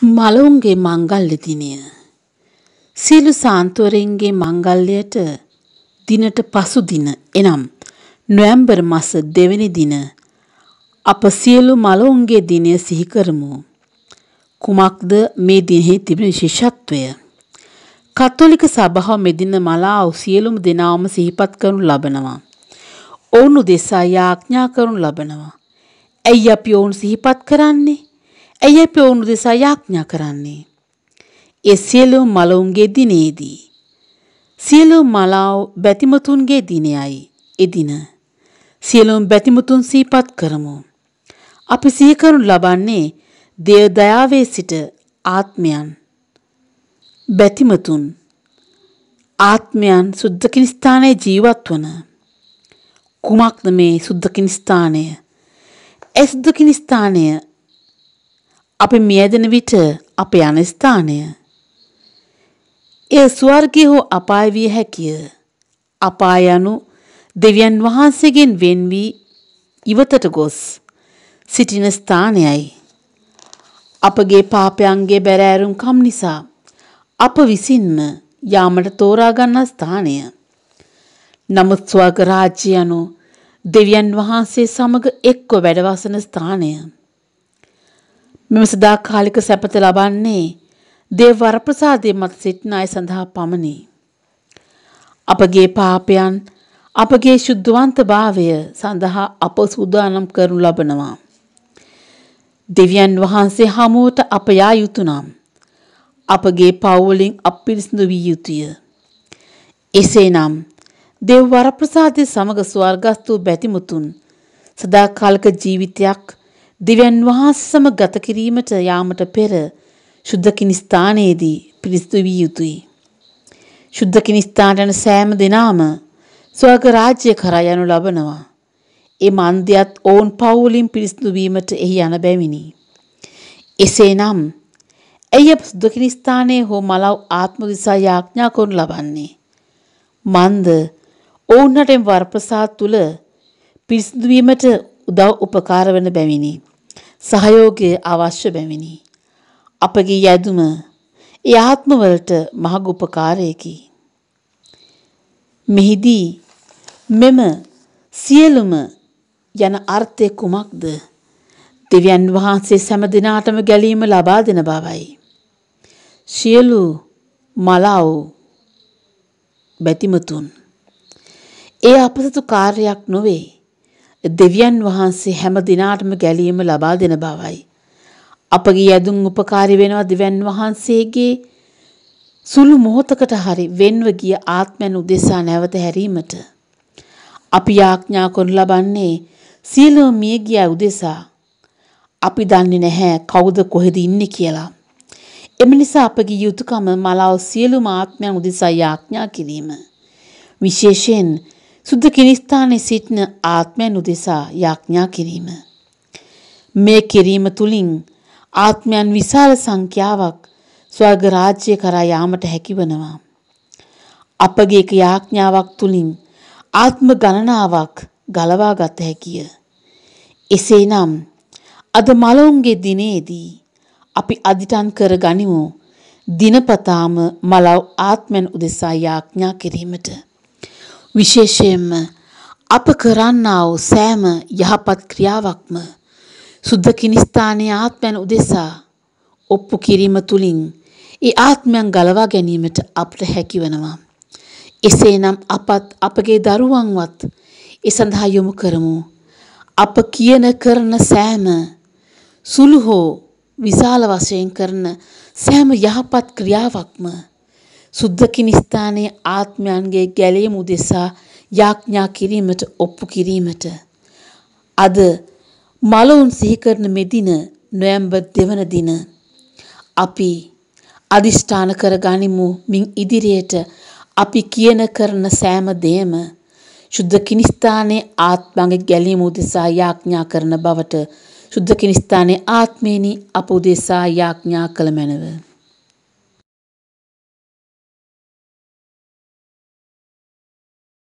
මලවුන්ගේ මංගල්‍ය දිනය සියලු සාන්තුවරයන්ගේ මංගල්‍යයට දිනට පසු දින එනම් නොවැම්බර් මස දෙවැනි දින අප සියලු මලවුන්ගේ දිනය සිහි කරමු කුමක්ද මේ දිනෙහි තිබෙන විශේෂත්වය කතෝලික සභාව මෙදින මලාව සියලුම දෙනාම සිහිපත් කරනු ලබනවා ඔවුන් උදෙසා යාඥා කරනු ලබනවා ඇයි අපි ඔවුන් සිහිපත් කරන්නේ ඇයි ඒ පෙවුණු දෙසා යාඥා කරන්නේ? ඒ සියලු මලවුන්ගේ දිනේදී සියලු මලාව බැතිමතුන්ගේ දිනයයි එදින සියලුම් බැතිමතුන් සීපත් කරමු. අපි සිහිකරනු ලබන්නේ දෙය දයාවේ සිට ආත්මයන් බැතිමතුන් ආත්මයන් සුද්ධකින් ස්ථානයේ ජීවත් වන කුමක්ද මේ සුද්ධකින් ස්ථානය ඒ සුද්ධකින් ස්ථානය අපි මියැදෙන විට අප යන ස්ථානය. එය ස්වර්ගය හෝ අපාය විය හැකිය. අපාය යනු දෙවියන් වහන්සේගෙන් වෙන් වී ඉවතට ගොස් සිටින ස්ථානයයි. අපගේ පාපයන්ගේ බැරෑරුම් කම් නිසා අප විසින්ම යාමට තෝරා ගන්නා ස්ථානය. නමුත් ස්වර්ග රාජ්‍ය යනු දෙවියන් වහන්සේ සමග එක්ව වැඩවසන ස්ථානය. මෙම සදාකාලික සැපත ලබන්නේ දේව වරප්‍රසාදයේ මත සිටින අය සඳහා පමණි. අපගේ පාපයන් අපගේ සුද්ධවන්තභාවය සඳහා අප සූදානම් කරනු ලබනවා. දෙවියන් වහන්සේ හමුවට අප යා යුතුයනම් අපගේ පවුලින් අපිරිසිදු විය යුතුය. එසේනම් දේව වරප්‍රසාදයේ සමග ස්වර්ගස්තු බැතිමුතුන් සදාකාලික ජීවිතයක් දිව්‍යන් වහන්සම ගත කිරීමට යාමට පෙර සුද්ධ කිනිස්ථානයේදී පිරිසිදු විය යුතුයි. සුද්ධ කිනිස්ථානට යන සෑම දිනාම ස්වර්ග රාජ්‍ය කරා යනු ලබනවා. ඒ මන්දියත් ඔවුන් පවුලින් පිරිසිදු වීමට එහි යන බැවිනි. එසේනම් ඇය සුද්ධ කිනිස්ථානයේ හෝ මලව් ආත්ම දිසා යාඥා කරනු ලබන්නේ. මන්ද ඔවුන්ට වරප්‍රසාද තුල පිරිසිදු වීමට උදව් උපකාර වන බැවිනි. සහයෝගය අවශ්‍ය බැවිනි. අපගේ යැදුම ඒ ආත්මවලට මහඟු උපකාරයකි. මෙහිදී මෙම සියලුම යන අර්ථය කුමක්ද? දෙවියන් වහන්සේ සෑම දිනාටම ගැලීම ලබා දෙන බවයි. සියලු මලව බැතිමතුන් ඒ අපසතු කාර්යයක් නොවේ. දෙවියන් වහන්සේ හැම දිනාටම ගැලීම ලබා දෙන බවයි. අපගේ ඇදුම් උපකාරී වෙනවා දෙවියන් වහන්සේගේ සුළු මොහොතකට හරි වෙන්ව ගිය ආත්මයන් උදෙසා නැවත හැරීමට අපි යාඥා කරනු ලබන්නේ සියලුම මියගිය උදෙසා අපි දන්නේ නැහැ කවුද කොහෙද ඉන්නේ කියලා. එම නිසා අපගේ යුතුයකම මලාව සියලුම ආත්මයන් උදෙසා යාඥා කිරීම විශේෂයෙන් සුද්ධ කිනිස්ථානයේ සිටින ආත්මයන් උදෙසා යාඥා කිරීම. මේ කිරීම තුලින් ආත්මයන් විශාල සංඛ්‍යාවක් ස්වර්ග රාජ්‍ය කරා යාමට හැකිවනවා. අපගේ එක යාඥාවක් තුලින් ආත්ම ගණනාවක් ගලවා ගත හැකිය. එසේනම් අද මලවුන්ගේ දිනේදී අපි අදිටන් කර ගනිමු දිනපතාම මලව් ආත්මයන් උදෙසා යාඥා කිරීමට. විශේෂයෙන්ම අප කරන්නා වූ සෑම යහපත් ක්‍රියාවක්ම සුද්ධ කිනිස්ථානයේ ආත්මයන් උදෙසා ඔප්පු කිරීම තුලින් ඒ ආත්මයන් ගලවා ගැනීමට අපට හැකිවනවා. එසේනම් අපත් අපගේ දරුවන්වත් ඒ සඳහා යොමු කරමු. අප කියන කරන සෑම සුළු හෝ විශාල වශයෙන් කරන සෑම යහපත් ක්‍රියාවක්ම සුද්දකින් ස්ථානයේ ආත්මයන්ගේ ගැලීම උදෙසා යාඥා කිරීමට ඔප්පු කිරීමට අද මලවුන් සිහි කරන මේ දින නොවැම්බර් දෙවන දින අපි අදිෂ්ඨාන කරගනිමු මින් ඉදිරියට අපි කියන කරන සෑම දෙයම සුද්ධ කිනිස්ථානයේ ආත්මගේ ගැලීම උදෙසා යාඥා කරන බවට සුද්ධ කිනිස්ථානයේ ආත්මේනි අප උදෙසා යාඥා කළ මැනව